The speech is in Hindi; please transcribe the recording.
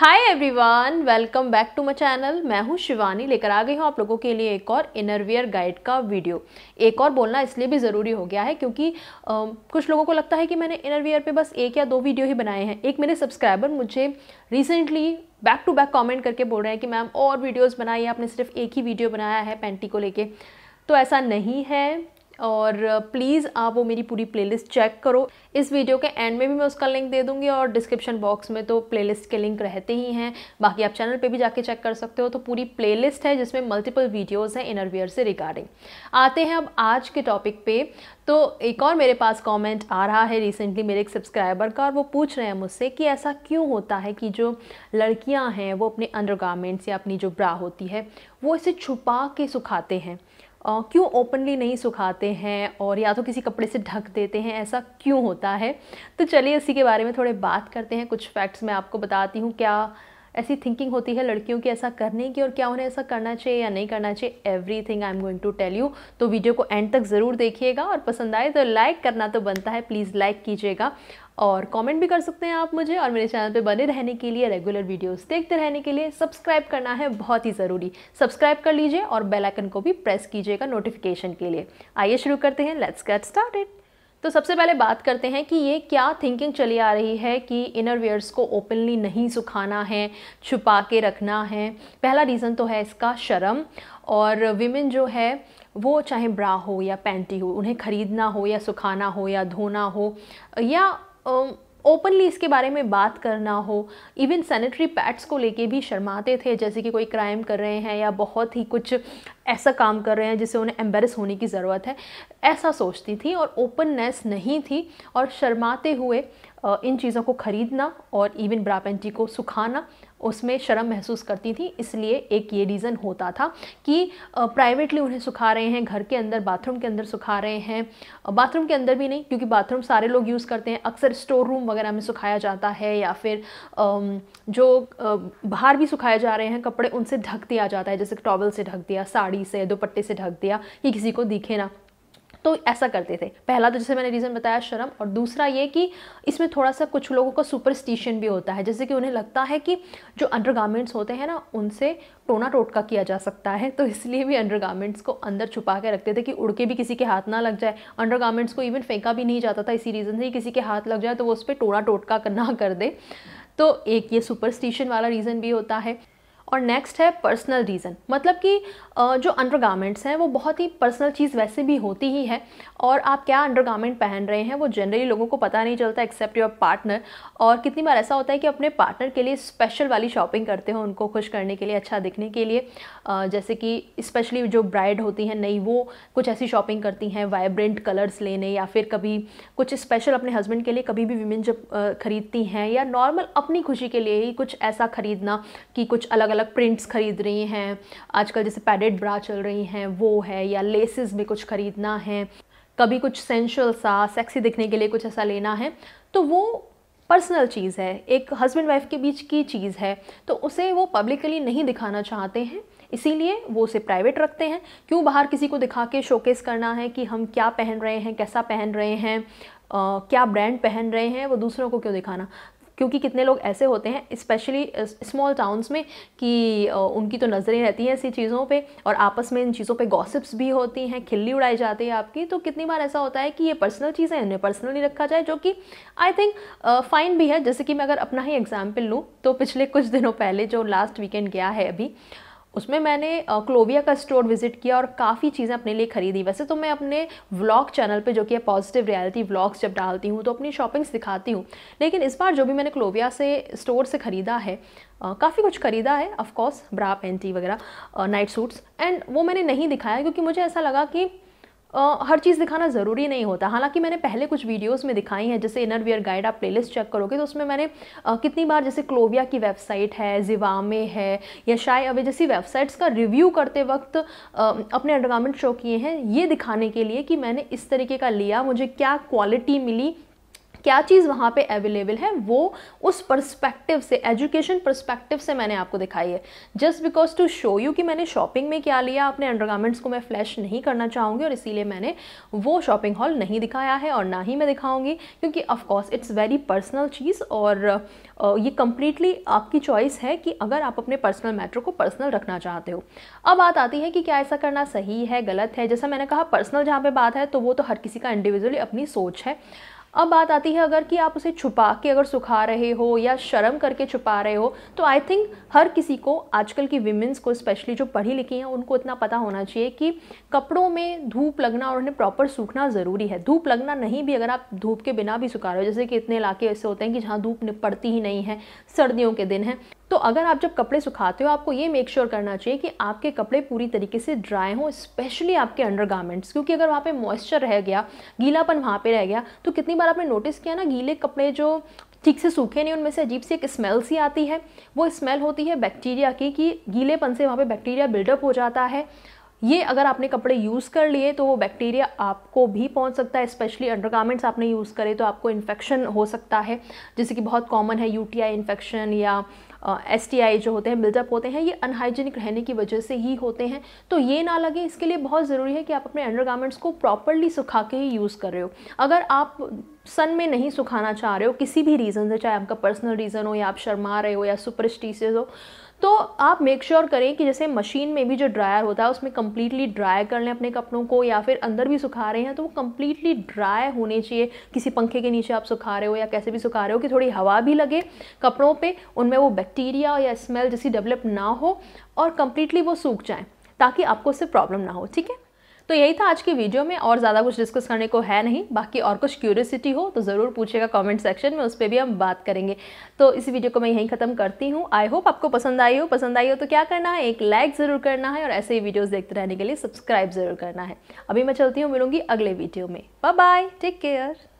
hi everyone welcome back to my channel मैं हूं शिवानी लेकर आ गई हूं आप लोगों के लिए एक और इनरवियर गाइड का वीडियो एक और बोलना इसलिए भी ज़रूरी हो गया है क्योंकि आ, कुछ लोगों को लगता है कि मैंने इनरवियर पे बस एक या दो वीडियो ही बनाए हैं एक मेरे सब्सक्राइबर मुझे recently back to back comment करके बोल रहे हैं कि मैम और वीडियोज़ बनाई आपने सिर्फ एक ही वीडियो बनाया है पेंटी को लेकर तो ऐसा नहीं है और प्लीज़ आप वो मेरी पूरी प्लेलिस्ट चेक करो इस वीडियो के एंड में भी मैं उसका लिंक दे दूँगी और डिस्क्रिप्शन बॉक्स में तो प्लेलिस्ट के लिंक रहते ही हैं बाकी आप चैनल पे भी जाके चेक कर सकते हो तो पूरी प्लेलिस्ट है जिसमें मल्टीपल वीडियोज़ हैं इनरवियर से रिगार्डिंग आते हैं अब आज के टॉपिक पे तो एक और मेरे पास कॉमेंट आ रहा है रिसेंटली मेरे एक सब्सक्राइबर का और वो पूछ रहे हैं मुझसे कि ऐसा क्यों होता है कि जो लड़कियाँ हैं वो अपने अंडर या अपनी जो ब्रा होती है वो इसे छुपा के सुखाते हैं क्यों ओपनली नहीं सुखाते हैं और या तो किसी कपड़े से ढक देते हैं ऐसा क्यों होता है तो चलिए इसी के बारे में थोड़े बात करते हैं कुछ फैक्ट्स मैं आपको बताती हूँ क्या ऐसी थिंकिंग होती है लड़कियों की ऐसा करने की और क्या उन्हें ऐसा करना चाहिए या नहीं करना चाहिए एवरी थिंग I am going to tell you तो वीडियो को एंड तक ज़रूर देखिएगा और पसंद आए तो लाइक करना तो बनता है प्लीज़ लाइक कीजिएगा और कमेंट भी कर सकते हैं आप मुझे और मेरे चैनल पे बने रहने के लिए रेगुलर वीडियोस देखते रहने के लिए सब्सक्राइब करना है बहुत ही ज़रूरी सब्सक्राइब कर लीजिए और बेल आइकन को भी प्रेस कीजिएगा नोटिफिकेशन के लिए आइए शुरू करते हैं लेट्स गेट स्टार्टेड तो सबसे पहले बात करते हैं कि ये क्या थिंकिंग चली आ रही है कि इनर वेयर्स को ओपनली नहीं सुखाना है छुपा के रखना है पहला रीज़न तो है इसका शर्म और विमेन जो है वो चाहे ब्रा हो या पैंटी हो उन्हें ख़रीदना हो या सुखाना हो या धोना हो या ओपनली इसके बारे में बात करना हो इवन सैनिटरी पैड्स को लेके भी शर्माते थे जैसे कि कोई क्राइम कर रहे हैं या बहुत ही कुछ ऐसा काम कर रहे हैं जिससे उन्हें एम्बेरस होने की ज़रूरत है ऐसा सोचती थी और ओपननेस नहीं थी और शर्माते हुए इन चीज़ों को ख़रीदना और इवन ब्रापेंटी को सुखाना उसमें शर्म महसूस करती थी इसलिए एक ये रीज़न होता था कि प्राइवेटली उन्हें सुखा रहे हैं घर के अंदर बाथरूम के अंदर सुखा रहे हैं बाथरूम के अंदर भी नहीं क्योंकि बाथरूम सारे लोग यूज़ करते हैं अक्सर स्टोर रूम वगैरह में सुखाया जाता है या फिर जो बाहर भी सुखाए जा रहे हैं कपड़े उनसे ढक दिया जाता है जैसे टॉवल से ढक दिया साड़ी से दुपट्टे से ढक दिया कि किसी को दिखे ना तो ऐसा करते थे पहला तो जैसे मैंने रीज़न बताया शर्म और दूसरा ये कि इसमें थोड़ा सा कुछ लोगों का सुपरस्टिशन भी होता है जैसे कि उन्हें लगता है कि जो अंडरगारमेंट्स होते हैं ना उनसे टोना टोटका किया जा सकता है तो इसलिए भी अंडरगारमेंट्स को अंदर छुपा के रखते थे कि उड़ के भी किसी के हाथ ना लग जाए अंडरगारमेंट्स को इवन फेंका भी नहीं जाता था इसी रीज़न से किसी के हाथ लग जाए तो वो उस पर टोना टोटका ना कर दे तो एक ये सुपरस्टिशन वाला रीज़न भी होता है और नेक्स्ट है पर्सनल रीज़न मतलब कि जो अंडरगारमेंट्स हैं वो बहुत ही पर्सनल चीज़ वैसे भी होती ही है और आप क्या अंडरगारमेंट पहन रहे हैं वो जनरली लोगों को पता नहीं चलता एक्सेप्ट योर पार्टनर और कितनी बार ऐसा होता है कि अपने पार्टनर के लिए स्पेशल वाली शॉपिंग करते हो उनको खुश करने के लिए अच्छा दिखने के लिए जैसे कि स्पेशली जो ब्राइड होती हैं नई वो कुछ ऐसी शॉपिंग करती हैं वाइब्रेंट कलर्स लेने या फिर कभी कुछ स्पेशल अपने हस्बैंड के लिए कभी भी विमेन जब ख़रीदती हैं या नॉर्मल अपनी खुशी के लिए ही कुछ ऐसा ख़रीदना कि कुछ अलग अलग अलग प्रिंट्स ख़रीद रही हैं आजकल जैसे पैडेड ब्रा चल रही हैं वो है या लेसेस में कुछ ख़रीदना है कभी कुछ सेंशुअल सा सेक्सी दिखने के लिए कुछ ऐसा लेना है तो वो पर्सनल चीज़ है एक हस्बैंड वाइफ के बीच की चीज़ है तो उसे वो पब्लिकली नहीं दिखाना चाहते हैं इसीलिए वो उसे प्राइवेट रखते हैं क्यों बाहर किसी को दिखा के शोकेस करना है कि हम क्या पहन रहे हैं कैसा पहन रहे हैं आ, क्या ब्रांड पहन रहे हैं वो दूसरों को क्यों दिखाना क्योंकि कितने लोग ऐसे होते हैं स्पेशली स्मॉल टाउन्स में कि उनकी तो नज़रें रहती हैं ऐसी चीज़ों पे और आपस में इन चीज़ों पे गॉसिप्स भी होती हैं खिल्ली उड़ाई जाती है आपकी तो कितनी बार ऐसा होता है कि ये पर्सनल चीज़ें इन्हें पर्सनली रखा जाए जो कि आई थिंक फाइन भी है जैसे कि मैं अगर अपना ही एग्जाम्पल लूँ तो पिछले कुछ दिनों पहले जो लास्ट वीकेंड गया है अभी उसमें मैंने क्लोविया का स्टोर विज़िट किया और काफ़ी चीज़ें अपने लिए ख़रीदी वैसे तो मैं अपने व्लॉग चैनल पे जो कि है पॉजिटिव रियलिटी व्लॉग्स जब डालती हूँ तो अपनी शॉपिंग्स दिखाती हूँ लेकिन इस बार जो भी मैंने क्लोविया से स्टोर से ख़रीदा है काफ़ी कुछ ख़रीदा है ऑफ़ कोर्स ब्रा पेंटी वगैरह नाइट सूट्स एंड वो मैंने नहीं दिखाया क्योंकि मुझे ऐसा लगा कि हर चीज़ दिखाना ज़रूरी नहीं होता हालांकि मैंने पहले कुछ वीडियोस में दिखाई हैं जैसे इनर वियर गाइड आप प्लेलिस्ट चेक करोगे तो उसमें मैंने आ, कितनी बार जैसे क्लोविया की वेबसाइट है जिवामे है या शाय अवे जैसी वेबसाइट्स का रिव्यू करते वक्त आ, अपने अंडरगारमेंट शो किए हैं ये दिखाने के लिए कि मैंने इस तरीके का लिया मुझे क्या क्वालिटी मिली क्या चीज़ वहाँ पे अवेलेबल है वो उस परस्पेक्टिव से एजुकेशन परस्पेक्टिव से मैंने आपको दिखाई है just because to show you कि मैंने शॉपिंग में क्या लिया अपने अंडरगारमेंट्स को मैं फ्लैश नहीं करना चाहूँगी और इसीलिए मैंने वो शॉपिंग हॉल नहीं दिखाया है और ना ही मैं दिखाऊँगी क्योंकि ऑफकोर्स इट्स वेरी पर्सनल चीज़ और ये कम्प्लीटली आपकी चॉइस है कि अगर आप अपने पर्सनल मैटर को पर्सनल रखना चाहते हो अब बात आती है कि क्या ऐसा करना सही है गलत है जैसा मैंने कहा पर्सनल जहाँ पे बात है तो वो तो हर किसी का इंडिविजुअली अपनी सोच है अब बात आती है अगर कि आप उसे छुपा के अगर सुखा रहे हो या शर्म करके छुपा रहे हो तो आई थिंक हर किसी को आजकल की विमेंस को स्पेशली जो पढ़ी लिखी हैं उनको इतना पता होना चाहिए कि कपड़ों में धूप लगना और उन्हें प्रॉपर सूखना ज़रूरी है धूप लगना नहीं भी अगर आप धूप के बिना भी सुखा रहे हो जैसे कि इतने इलाके ऐसे होते हैं कि जहाँ धूप पड़ती ही नहीं है सर्दियों के दिन हैं तो अगर आप जब कपड़े सुखाते हो आपको ये मेक श्योर sure करना चाहिए कि आपके कपड़े पूरी तरीके से ड्राई हों स्पेशली आपके अंडर गारमेंट्स क्योंकि अगर वहाँ पे मॉइस्चर रह गया गीलापन वहाँ पे रह गया तो कितनी बार आपने नोटिस किया ना गीले कपड़े जो ठीक से सूखे नहीं उनमें से अजीब सी एक स्मेल सी आती है वो स्मेल होती है बैक्टीरिया की कि गीलेपन से वहाँ पे बैक्टीरिया बिल्डअप हो जाता है ये अगर आपने कपड़े यूज़ कर लिए तो वो बैक्टीरिया आपको भी पहुंच सकता है स्पेशली अंडरगारमेंट्स आपने यूज़ करे तो आपको इन्फेक्शन हो सकता है जैसे कि बहुत कॉमन है यूटीआई इन्फेक्शन या एस uh, जो होते हैं बिल्डअप होते हैं ये अनहाइजीनिक रहने की वजह से ही होते हैं तो ये ना लगे इसके लिए बहुत ज़रूरी है कि आप अपने अंडरगारमेंट्स को प्रॉपरली सुखा के ही यूज़ कर रहे हो अगर आप सन में नहीं सुखाना चाह रहे हो किसी भी रीज़न से चाहे आपका पर्सनल रीज़न हो या आप शर्मा रहे हो या सुपरस्टिशियस हो तो आप मेक श्योर sure करें कि जैसे मशीन में भी जो ड्रायर होता है उसमें कम्प्लीटली ड्राई कर लें अपने कपड़ों को या फिर अंदर भी सुखा रहे हैं तो वो कम्प्लीटली ड्राई होने चाहिए किसी पंखे के नीचे आप सुखा रहे हो या कैसे भी सुखा रहे हो कि थोड़ी हवा भी लगे कपड़ों पर उनमें वो बैक्टीरिया या स्मेल जैसी डेवलप ना हो और कम्प्लीटली वो सूख जाएँ ताकि आपको उससे प्रॉब्लम ना हो ठीक है तो यही था आज की वीडियो में और ज़्यादा कुछ डिस्कस करने को है नहीं बाकी और कुछ क्यूरियसिटी हो तो ज़रूर पूछेगा कमेंट सेक्शन में उस पर भी हम बात करेंगे तो इस वीडियो को मैं यहीं ख़त्म करती हूँ आई होप आपको पसंद आई हो पसंद आई हो तो क्या करना है एक लाइक ज़रूर करना है और ऐसे ही वीडियोज़ देखते रहने के लिए सब्सक्राइब ज़रूर करना है अभी मैं चलती हूँ मिलूंगी अगले वीडियो में बाय बाय टेक केयर